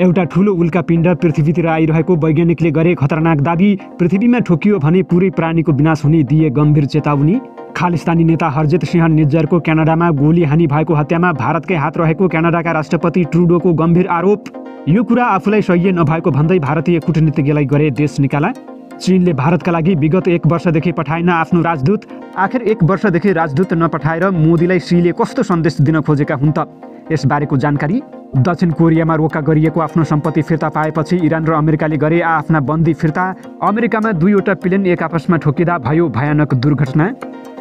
एउटा ठुलो उल्का पिण्ड पृथ्वीतिर आइरहेको वैज्ञानिकले गरे खतरनाक दावी पृथ्वीमा ठोकियो भने पुरै प्राणीको विनाश हुने दिए गम्भीर चेतावनी खालिस्तानी नेता हरजित सिंह निज्जरको क्यानाडामा गोली हानी भएको हत्यामा भारतकै हात रहेको क्यानाडाका राष्ट्रपति ट्रुडोको गम्भीर आरोप यो कुरा आफूलाई सह्य नभएको भन्दै भारतीय कुटनीतिज्ञलाई गरे देश निकाला चिनले भारतका लागि विगत एक वर्षदेखि पठाएन आफ्नो राजदूत आखिर एक वर्षदेखि राजदूत नपठाएर मोदीलाई श्रीले कस्तो सन्देश दिन खोजेका हुन् त यसबारेको जानकारी दक्षिण कोरियामा रोका गरिएको आफ्नो सम्पत्ति फिर्ता पाएपछि इरान र अमेरिकाले गरे आफ्ना बन्दी फिर्ता अमेरिकामा दुईवटा प्लेन एक आपसमा ठोकिँदा भयो भयानक दुर्घटना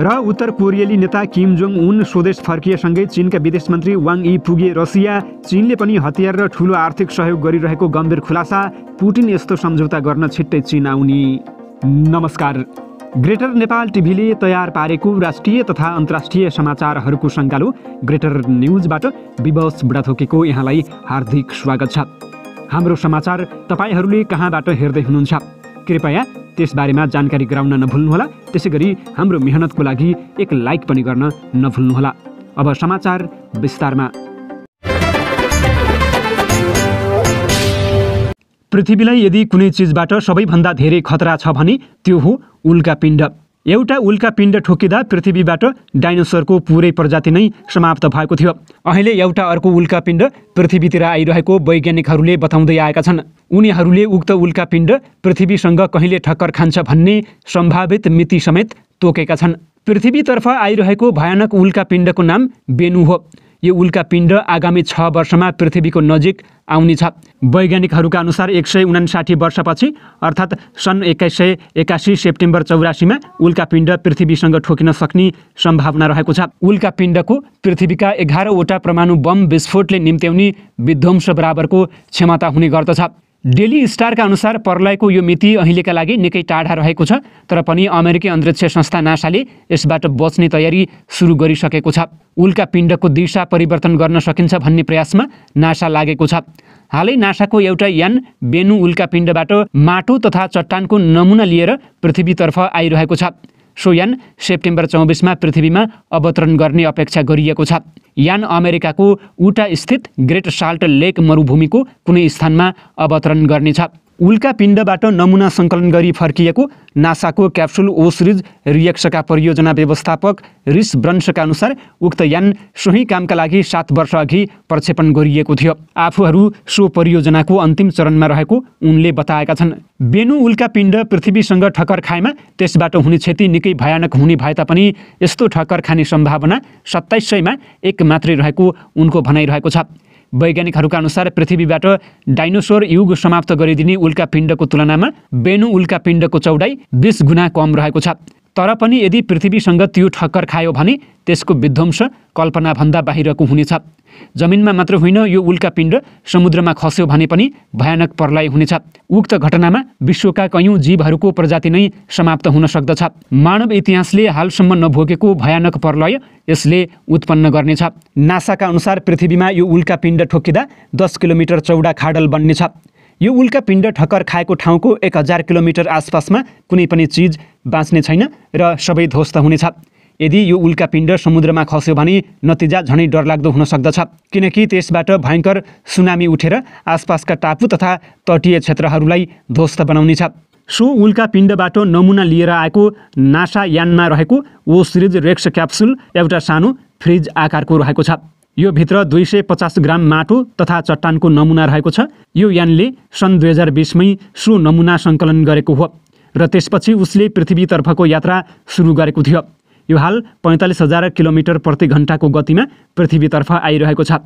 र उत्तर कोरियाली नेता किम जोङ उन स्वदेश फर्किएसँगै चिनका विदेश मन्त्री वाङ यी पुगे रसिया चिनले पनि हतियार र ठुलो आर्थिक सहयोग गरिरहेको गम्भीर खुलासा पुटिन यस्तो सम्झौता गर्न छिट्टै चिन आउने नमस्कार ग्रेटर नेपाल टिभीले तयार पारेको राष्ट्रिय तथा अन्तर्राष्ट्रिय समाचारहरूको सङ्गालो ग्रेटर न्युजबाट विवश बुढाथोकेको यहाँलाई हार्दिक स्वागत छ हाम्रो समाचार तपाईँहरूले कहाँबाट हेर्दै हुनुहुन्छ कृपया त्यसबारेमा जानकारी गराउन नभुल्नुहोला त्यसै गरी हाम्रो मेहनतको लागि एक लाइक पनि गर्न नभुल्नुहोला अब समाचार विस्तारमा पृथ्वीलाई यदि कुनै चिजबाट सबैभन्दा धेरै खतरा छ भने त्यो हो उल्का पिण्ड एउटा उल्का पिण्ड ठोकिँदा पृथ्वीबाट डाइनोसरको पुरै प्रजाति नै समाप्त भएको थियो अहिले एउटा अर्को उल्का पिण्ड पृथ्वीतिर आइरहेको वैज्ञानिकहरूले बताउँदै आएका छन् उनीहरूले उक्त उल्का पिण्ड पृथ्वीसँग कहिले ठक्कर खान्छ भन्ने सम्भावित मिति समेत तोकेका छन् पृथ्वीतर्फ आइरहेको भयानक उल्का पिण्डको नाम बेनु हो यो उल्का पिण्ड आगामी छ वर्षमा पृथ्वीको नजिक आउने छ वैज्ञानिकहरूका अनुसार एक सय उनासाठी वर्षपछि अर्थात् सन् एक्काइस सय एकासी सेप्टेम्बर चौरासीमा उल्का पिण्ड पृथ्वीसँग ठोकिन सक्ने सम्भावना रहेको छ उल्का पिण्डको पृथ्वीका एघारवटा परमाणु बम विस्फोटले निम्त्याउने विध्वंस बराबरको क्षमता हुने गर्दछ डेली स्टारका अनुसार प्रलयको यो मिति अहिलेका लागि निकै टाढा रहेको छ तर पनि अमेरिकी अन्तरिक्ष संस्था नासाले यसबाट बच्ने तयारी सुरु गरिसकेको छ उल्का पिण्डको दिशा परिवर्तन गर्न सकिन्छ भन्ने प्रयासमा नासा लागेको छ हालै नासाको एउटा यान बेनु उल्का पिण्डबाट माटो तथा चट्टानको नमुना लिएर पृथ्वीतर्फ आइरहेको छ सोयान सेप्टेम्बर चौबिसमा पृथ्वीमा अवतरण गर्ने अपेक्षा गरिएको छ यान अमेरिकाको उटा स्थित ग्रेट साल्ट लेक मरुभूमिको कुनै स्थानमा अवतरण गर्नेछ उल्का पिण्डबाट नमुना सङ्कलन गरी फर्किएको नासाको क्याप्सुल ओसरिज रिएक्सका परियोजना व्यवस्थापक रिस ब्रन्सका अनुसार उक्त यान सोही कामका लागि सात अघि प्रक्षेपण गरिएको थियो आफूहरू सो परियोजनाको अन्तिम चरणमा रहेको उनले बताएका छन् बेनु उल्का पिण्ड पृथ्वीसँग ठक्कर खाएमा त्यसबाट हुने क्षति निकै भयानक हुने भए तापनि यस्तो ठक्कर खाने सम्भावना सत्ताइस सयमा एक मात्रै रहेको उनको भनाइरहेको छ वैज्ञानिकहरूका अनुसार पृथ्वीबाट डाइनोसोर युग समाप्त गरिदिने उल्का पिण्डको तुलनामा बेनु उल्का पिण्डको चौडाइ बिस गुणा कम रहेको छ तर पनि यदि पृथ्वीसँग त्यो ठक्कर खायो भने त्यसको विध्वंस कल्पनाभन्दा बाहिरको हुनेछ जमिनमा मात्र होइन यो उल्का पिण्ड समुद्रमा खस्यो भने पनि भयानक प्रलय हुनेछ उक्त घटनामा विश्वका कयौँ जीवहरूको प्रजाति नै समाप्त हुन सक्दछ मानव इतिहासले हालसम्म नभोगेको भयानक प्रलय यसले उत्पन्न गर्नेछ नासाका अनुसार पृथ्वीमा यो उल्का पिण्ड ठोकिँदा दस किलोमिटर चौडा खाडल बन्नेछ यो उल्का पिण्ड ठक्कर खाएको ठाउँको एक हजार किलोमिटर आसपासमा कुनै पनि चिज बाँच्ने छैन र सबै ध्वस्त हुनेछ यदि यो उल्का पिण्ड समुद्रमा खस्यो भने नतिजा झनै डरलाग्दो हुन सक्दछ किनकि त्यसबाट भयङ्कर सुनामी उठेर आसपासका टापु तथा तटीय क्षेत्रहरूलाई ध्वस्त बनाउनेछ सो उल्का पिण्डबाट नमुना लिएर आएको नासा यानमा रहेको ओ सिरिज रेक्स क्याप्सुल एउटा सानो फ्रिज आकारको रहेको छ यो भित्र दुई सय पचास ग्राम माटो तथा चट्टानको नमुना रहेको छ यो यानले सन् दुई हजार बिसमै सु नमुना सङ्कलन गरेको हो र त्यसपछि उसले पृथ्वीतर्फको यात्रा सुरु गरेको थियो यो हाल पैँतालिस हजार किलोमिटर प्रति घन्टाको गतिमा पृथ्वीतर्फ आइरहेको छ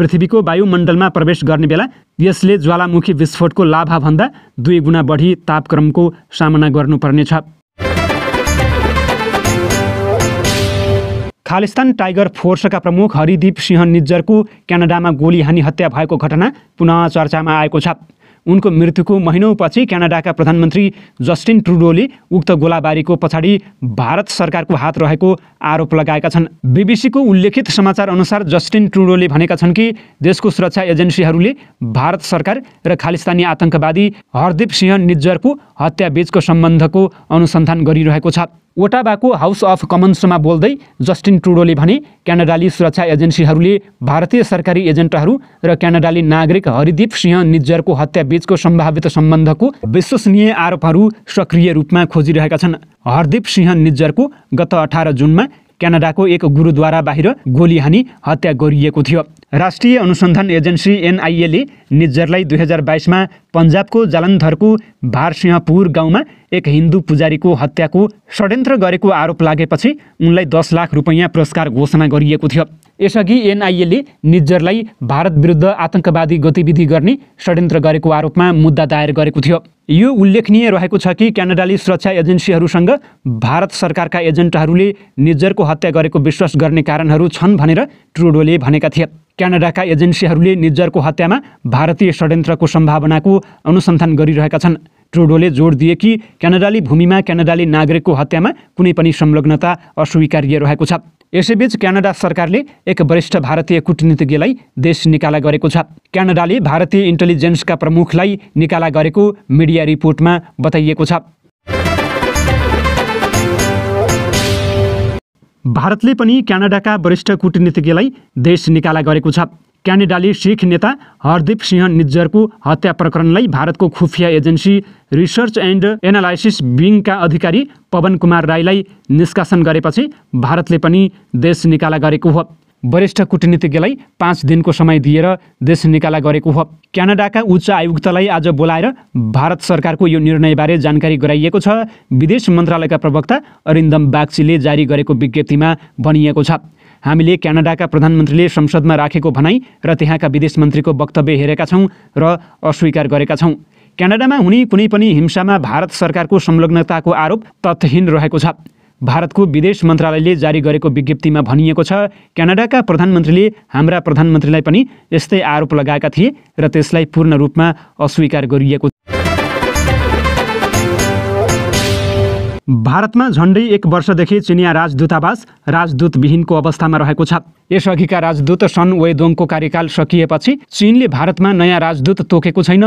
पृथ्वीको वायुमण्डलमा प्रवेश गर्ने बेला यसले ज्वालामुखी विस्फोटको लाभाभन्दा दुई गुणा बढी तापक्रमको सामना गर्नुपर्नेछ खालिस्तान टाइगर फोर्सका प्रमुख हरिदीप सिंह निज्जरको क्यानाडामा गोली हानी हत्या भएको घटना पुनः चर्चामा आएको छ उनको मृत्युको महिनौपछि क्यानाडाका प्रधानमन्त्री जस्टिन ट्रुडोले उक्त गोलाबारीको पछाडि भारत सरकारको हात रहेको आरोप लगाएका छन् बिबिसीको उल्लेखित समाचार अनुसार जस्टिन ट्रुडोले भनेका छन् कि देशको सुरक्षा एजेन्सीहरूले भारत सरकार र खालिस्तानी आतंकवादी हरदीप सिंह निज्जरको हत्याबीचको सम्बन्धको अनुसन्धान गरिरहेको छ ओटाबाको हाउस अफ कमन्समा बोल्दै जस्टिन ट्रुडोले भने क्यानाडाली सुरक्षा एजेन्सीहरूले भारतीय सरकारी एजेन्टहरू र क्यानाडाली नागरिक हरिदीप सिंह निज्जरको हत्याबीचको सम्भावित सम्बन्धको विश्वसनीय आरोपहरू सक्रिय रूपमा खोजिरहेका छन् हरदीप सिंह निज्जरको गत अठार जुनमा क्यानाडाको एक गुरुद्वारा बाहिर गोली हानी हत्या गरिएको थियो राष्ट्रिय अनुसन्धान एजेन्सी एनआइएले निज्जरलाई दुई हजार बाइसमा पन्जाबको जालन्धरको भारसिंहपुर गाउँमा एक हिन्दू पुजारीको हत्याको षड्यन्त्र गरेको आरोप लागेपछि उनलाई दस लाख रुपैयाँ पुरस्कार घोषणा गरिएको थियो यसअघि एनआइएले निज्जरलाई भारत विरुद्ध आतङ्कवादी गतिविधि गर्ने षड्यन्त्र गरेको आरोपमा मुद्दा दायर गरेको थियो यो उल्लेखनीय रहेको छ कि क्यानाडाली सुरक्षा एजेन्सीहरूसँग भारत सरकारका एजेन्टहरूले निजरको हत्या गरेको विश्वास गर्ने कारणहरू छन् भनेर ट्रुडोले भनेका थिए क्यानाडाका एजेन्सीहरूले निजरको हत्यामा भारतीय षड्यन्त्रको सम्भावनाको अनुसन्धान गरिरहेका छन् ट्रुडोले जोड दिए कि क्यानाडाली भूमिमा क्यानाडाली नागरिकको हत्यामा कुनै पनि संलग्नता अस्वीकार्य रहेको छ यसैबीच क्यानाडा सरकारले एक वरिष्ठ भारतीय कूटनीतिज्ञलाई देश निकाला गरेको छ क्यानाडाले भारतीय इन्टेलिजेन्सका प्रमुखलाई निकाला गरेको मिडिया रिपोर्टमा बताइएको छ भारतले पनि क्यानाडाका वरिष्ठ कूटनीतिज्ञलाई देश निकाला गरेको छ क्यानेडाली सिख नेता हरदीप सिंह निज्जरको हत्या प्रकरणलाई भारतको खुफिया एजेन्सी रिसर्च एन्ड एनालाइसिस विङका अधिकारी पवन कुमार राईलाई निष्कासन गरेपछि भारतले पनि देश निकाला गरेको हो वरिष्ठ कुटनीतिज्ञलाई पाँच दिनको समय दिएर देश निकाला गरेको हो क्यानाडाका उच्च आयुक्तलाई आज बोलाएर भारत सरकारको यो निर्णयबारे जानकारी गराइएको छ विदेश मन्त्रालयका प्रवक्ता अरिन्दम बाग्चीले जारी गरेको विज्ञप्तिमा भनिएको छ हामीले क्यानाडाका प्रधानमन्त्रीले संसदमा राखेको भनाई र त्यहाँका विदेश मन्त्रीको वक्तव्य हेरेका छौँ र अस्वीकार गरेका छौँ क्यानाडामा हुने कुनै पनि हिंसामा भारत सरकारको संलग्नताको आरोप तथ्यहीन रहेको छ भारतको विदेश मन्त्रालयले जारी गरेको विज्ञप्तिमा भनिएको छ क्यानाडाका प्रधानमन्त्रीले हाम्रा प्रधानमन्त्रीलाई पनि यस्तै आरोप लगाएका थिए र त्यसलाई पूर्ण रूपमा अस्वीकार गरिएको भारतमा झन्डै एक वर्षदेखि चिनिया राजदूतावास राजदूतविहीनको अवस्थामा रहेको छ यसअघिका राजदूत सन वेदोङको कार्यकाल सकिएपछि चिनले भारतमा नयाँ राजदूत तोकेको छैन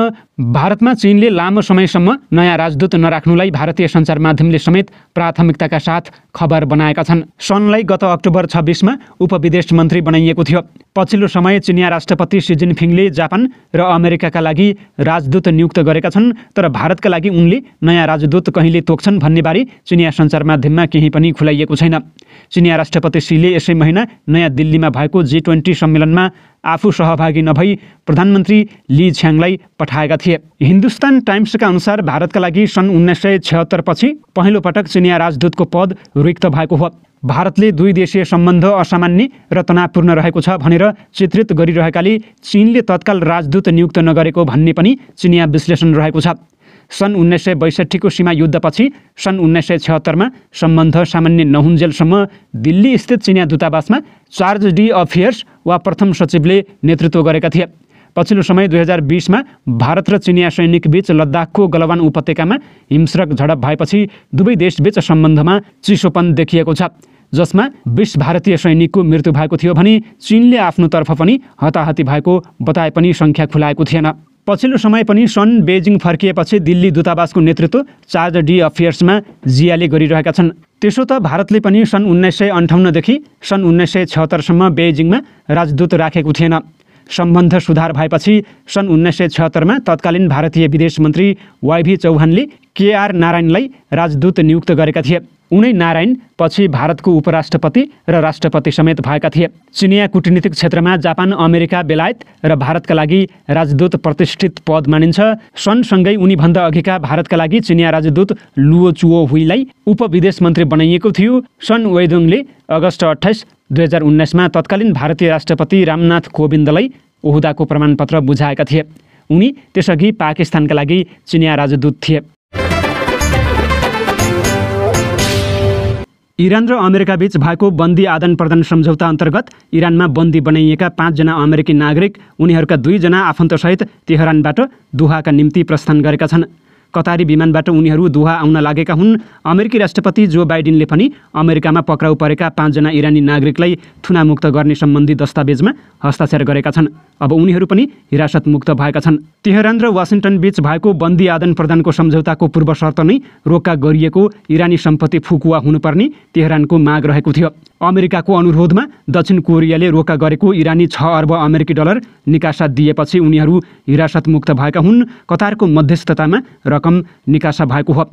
भारतमा चिनले लामो समयसम्म नयाँ राजदूत नराख्नुलाई भारतीय सञ्चार माध्यमले समेत प्राथमिकताका साथ खबर बनाएका छन् सनलाई गत अक्टोबर छब्बिसमा उपविदेश मन्त्री बनाइएको थियो पछिल्लो समय चिनिया राष्ट्रपति सी जिनफिङले जापान र अमेरिकाका लागि राजदूत नियुक्त गरेका छन् तर भारतका लागि उनले नयाँ राजदूत कहिले तोक्छन् भन्नेबारे चिनिया सञ्चार माध्यममा केही पनि खुलाइएको छैन चिनिया राष्ट्रपति सीले यसै महिना नयाँ दिल्लीमा भएको जी ट्वेन्टी सम्मेलनमा आफू सहभागी नभई प्रधानमन्त्री ली छ्याङलाई पठाएका थिए हिन्दुस्तान टाइम्सका अनुसार भारतका लागि सन् उन्नाइस सय छत्तरपछि पटक चिनिया राजदूतको पद रिक्त भएको हो भारतले दुई देशीय सम्बन्ध असामान्य र तनावपूर्ण रहेको छ भनेर चित्रित गरिरहेकाले चिनले तत्काल राजदूत नियुक्त नगरेको भन्ने पनि चिनिया विश्लेषण रहेको छ सन् उन्नाइस सय बैसठीको सीमा युद्धपछि सन् उन्नाइस सय छहत्तरमा सम्बन्ध सामान्य नहुन्जेलसम्म दिल्ली स्थित चिनिया दूतावासमा चार्ज डी अफेयर्स वा प्रथम सचिवले नेतृत्व गरेका थिए पछिल्लो समय दुई हजार बिसमा भारत र चिनिया बीच लद्दाखको गलवान उपत्यकामा हिंस्रक झडप भएपछि दुवै देशबीच सम्बन्धमा चिसोपन देखिएको छ जसमा बिस भारतीय सैनिकको मृत्यु भएको थियो भने चिनले आफ्नो तर्फ पनि हताहती भएको बताए पनि सङ्ख्या खुलाएको थिएन पछिल्लो समय पनि सन् बेजिङ फर्किएपछि दिल्ली दूतावासको नेतृत्व चार्ज डी अफेयर्समा जियाले गरिरहेका छन् त्यसो त भारतले पनि सन् उन्नाइस सय अन्ठाउन्नदेखि सन् उन्नाइस सय छहत्तरसम्म बेजिङमा राजदूत राखेको थिएन सम्बन्ध सुधार भएपछि सन् उन्नाइस सय छहत्तरमा तत्कालीन भारतीय विदेश मन्त्री वाइभी चौहानले केआर नारायणलाई राजदूत नियुक्त गरेका थिए उनै नारायण पछि भारतको उपराष्ट्रपति र राष्ट्रपति समेत भएका थिए चिनिया कुटनीतिक क्षेत्रमा जापान अमेरिका बेलायत र भारतका लागि राजदूत प्रतिष्ठित पद मानिन्छ सनसँगै उनीभन्दा अघिका भारतका लागि चिनिया राजदूत लुओ चुओ हुईलाई उपविदेश मन्त्री बनाइएको थियो सन वेदुङले अगस्त अठाइस दुई हजार उन्नाइसमा तत्कालीन भारतीय राष्ट्रपति रामनाथ कोविन्दलाई ओहुदाको प्रमाणपत्र बुझाएका थिए उनी त्यसअघि पाकिस्तानका लागि चिनिया राजदूत थिए इरान र अमेरिकाबीच भएको बन्दी आदान प्रदान सम्झौता अन्तर्गत इरानमा बन्दी बनाइएका पाँचजना अमेरिकी नागरिक उनीहरूका दुईजना आफन्तसहित तेहरानबाट दुहाका निम्ति प्रस्थान गरेका छन् कतारी विमानबाट उनीहरू दुहा आउन लागेका हुन् अमेरिकी राष्ट्रपति जो बाइडेनले पनि अमेरिकामा पक्राउ परेका पाँचजना इरानी नागरिकलाई थुनामुक्त गर्ने सम्बन्धी दस्तावेजमा हस्ताक्षर गरेका छन् अब उनीहरू पनि हिरासतमुक्त भएका छन् तेहरान र वासिङटन बीच भएको बन्दी आदान प्रदानको सम्झौताको पूर्व शर्त नै रोक्का गरिएको इरानी सम्पत्ति फुकुवा हुनुपर्ने तेहरानको माग रहेको थियो अमेरिकाको अनुरोधमा दक्षिण कोरियाले रोका गरेको इरानी छ अर्ब अमेरिकी डलर निकासा दिएपछि उनीहरू हिरासतमुक्त भएका हुन् कतारको मध्यस्थतामा रकम निकासा भएको हो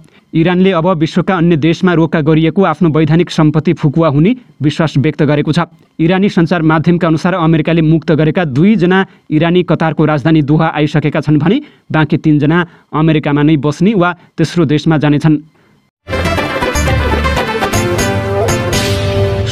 इरानले अब विश्वका अन्य देशमा रोका गरिएको आफ्नो वैधानिक सम्पत्ति फुकुवा हुने विश्वास व्यक्त गरेको छ इरानी सञ्चार माध्यमका अनुसार अमेरिकाले मुक्त गरेका दुईजना इरानी कतारको राजधानी दोहा आइसकेका छन् भने बाँकी तिनजना अमेरिकामा नै बस्ने वा तेस्रो देशमा जानेछन्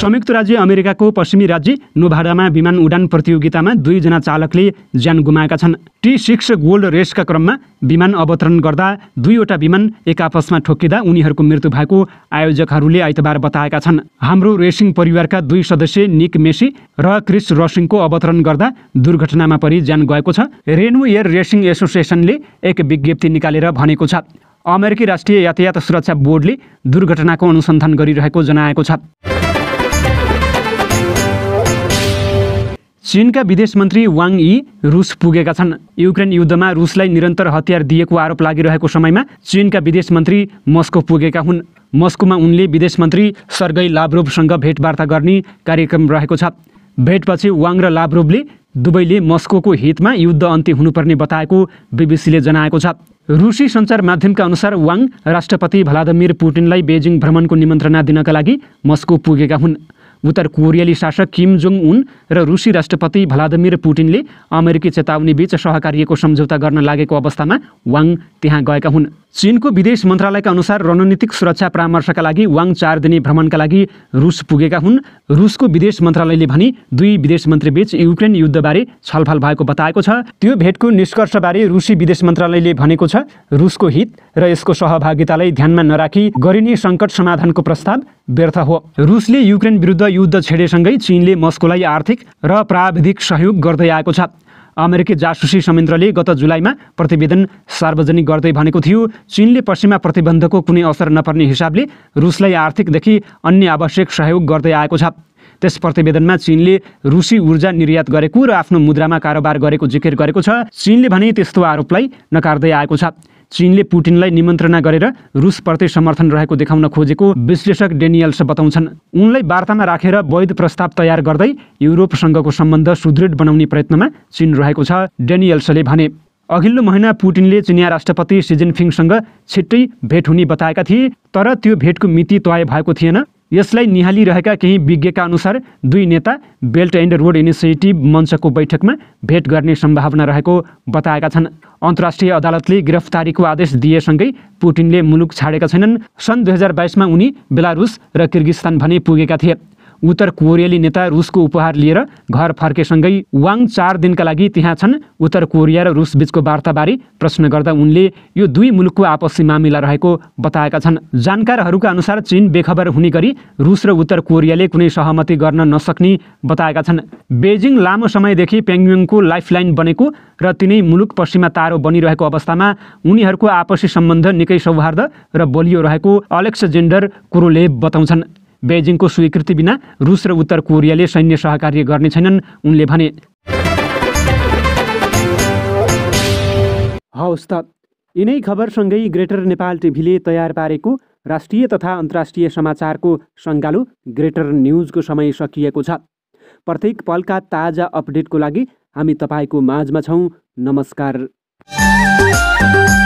संयुक्त राज्य अमेरिकाको पश्चिमी राज्य नोभाडामा विमान उडान प्रतियोगितामा दुईजना चालकले ज्यान गुमाएका छन् टी सिक्स गोल्ड रेसका क्रममा विमान अवतरण गर्दा दुईवटा विमान एक आपसमा ठोकिँदा उनीहरूको मृत्यु भएको आयोजकहरूले आइतबार बताएका छन् हाम्रो रेसिङ परिवारका दुई सदस्य निक मेसी र क्रिस रसिङको अवतरण गर्दा दुर्घटनामा परि ज्यान गएको छ रेनु एयर रेसिङ एसोसिएसनले एक विज्ञप्ति निकालेर भनेको छ अमेरिकी राष्ट्रिय यातायात सुरक्षा बोर्डले दुर्घटनाको अनुसन्धान गरिरहेको जनाएको छ चिनका विदेश मन्त्री वाङ यी रुस पुगेका छन् युक्रेन युद्धमा रुसलाई निरन्तर हतियार दिएको आरोप लागिरहेको समयमा चिनका विदेश मन्त्री मस्को पुगेका हुन् मस्कोमा उनले विदेश मन्त्री सर्गै लाब्रोभसँग भेटवार्ता गर्ने कार्यक्रम रहेको छ भेटपछि वाङ र लाब्रोभले दुवैले मस्को हितमा युद्ध अन्त्य हुनुपर्ने बताएको बिबिसीले जनाएको छ रुसी सञ्चार माध्यमका अनुसार वाङ राष्ट्रपति भ्लादिमिर पुटिनलाई बेजिङ भ्रमणको निमन्त्रणा दिनका लागि मस्को पुगेका हुन् उत्तर कोरियाली शासक किम जोङ उन र रुसी राष्ट्रपति भ्लादिमिर पुटिनले अमेरिकी चेतावनी बीच सहकार्यको सम्झौता गर्न लागेको अवस्थामा वाङ त्यहाँ गएका हुन् चीनको विदेश मन्त्रालयका अनुसार रणनीतिक सुरक्षा परामर्शका लागि वाङ चार दिने भ्रमणका लागि रुस पुगेका हुन् रुसको विदेश मन्त्रालयले भने दुई विदेश बीच युक्रेन युद्धबारे छलफल भएको बताएको छ त्यो भेटको निष्कर्षबारे रुसी विदेश मन्त्रालयले भनेको छ रुसको हित र यसको सहभागितालाई ध्यानमा नराखी गरिने सङ्कट समाधानको प्रस्ताव व्यर्थ हो रुसले युक्रेन विरुद्ध युद्ध छेडेसँगै चीनले मस्कोलाई आर्थिक र प्राविधिक सहयोग गर्दै आएको छ अमेरिकी जासुसी संयन्त्रले गत जुलाईमा प्रतिवेदन सार्वजनिक गर्दै भनेको थियो चीनले पश्चिमा प्रतिबन्धको कुनै असर नपर्ने हिसाबले रुसलाई आर्थिकदेखि अन्य आवश्यक सहयोग गर्दै आएको छ त्यस प्रतिवेदनमा चीनले रुसी ऊर्जा निर्यात गरेको र आफ्नो मुद्रामा कारोबार गरेको जिकिर गरेको छ चीनले भने त्यस्तो आरोपलाई नकार्दै आएको छ चीनले पुटिनलाई निमन्त्रणा गरेर रुसप्रति समर्थन रहेको देखाउन खोजेको विश्लेषक डेनियल्स बताउँछन् उनलाई वार्तामा राखेर वैध प्रस्ताव तयार गर्दै युरोपसँगको सम्बन्ध सुदृढ बनाउने प्रयत्नमा चीन रहेको छ डेनियल्सले भने अघिल्लो महिना पुटिनले चिनिया राष्ट्रपति सिजिनफिङसँग छिट्टै भेट हुने बताएका थिए तर त्यो भेटको मिति तय भएको थिएन यसलाई निहालिरहेका केही विज्ञका अनुसार दुई नेता बेल्ट एन्ड रोड इनिसिएटिभ मञ्चको बैठकमा भेट गर्ने सम्भावना रहेको बताएका छन् अन्तर्राष्ट्रिय अदालतले गिरफ्तारीको आदेश दिएसँगै पुटिनले मुलुक छाडेका छैनन् सन् दुई हजार बाइसमा उनी बेलारुस र किर्गिस्तान भने पुगेका थिए उत्तर कोरियाली नेता रुसको उपहार लिएर घर फर्केसँगै वाङ चार दिनका लागि त्यहाँ छन् उत्तर कोरिया र रुस बीचको वार्ताबारे प्रश्न गर्दा उनले यो दुई मुलुकको आपसी मामिला रहेको बताएका छन् जानकारहरूका अनुसार चीन बेखबर हुने गरी रुस र उत्तर कोरियाले कुनै सहमति गर्न नसक्ने बताएका छन् बेजिङ लामो समयदेखि प्याङयुङको लाइफलाइन बनेको र तिनै मुलुक पश्चिमा तारो बनिरहेको अवस्थामा उनीहरूको आपसी सम्बन्ध निकै सौहार्द र बलियो रहेको अलेक्स जेन्डर कुरोले बताउँछन् बेजिङको स्वीकृति बिना रुस र उत्तर कोरियाले सैन्य सहकार्य गर्ने छैनन् उनले भने हवस् त यिनै खबरसँगै ग्रेटर नेपाल टिभीले तयार पारेको राष्ट्रिय तथा अन्तर्राष्ट्रिय समाचारको सङ्गालो ग्रेटर न्युजको समय सकिएको छ प्रत्येक पलका ताजा अपडेटको लागि हामी तपाईँको माझमा छौँ नमस्कार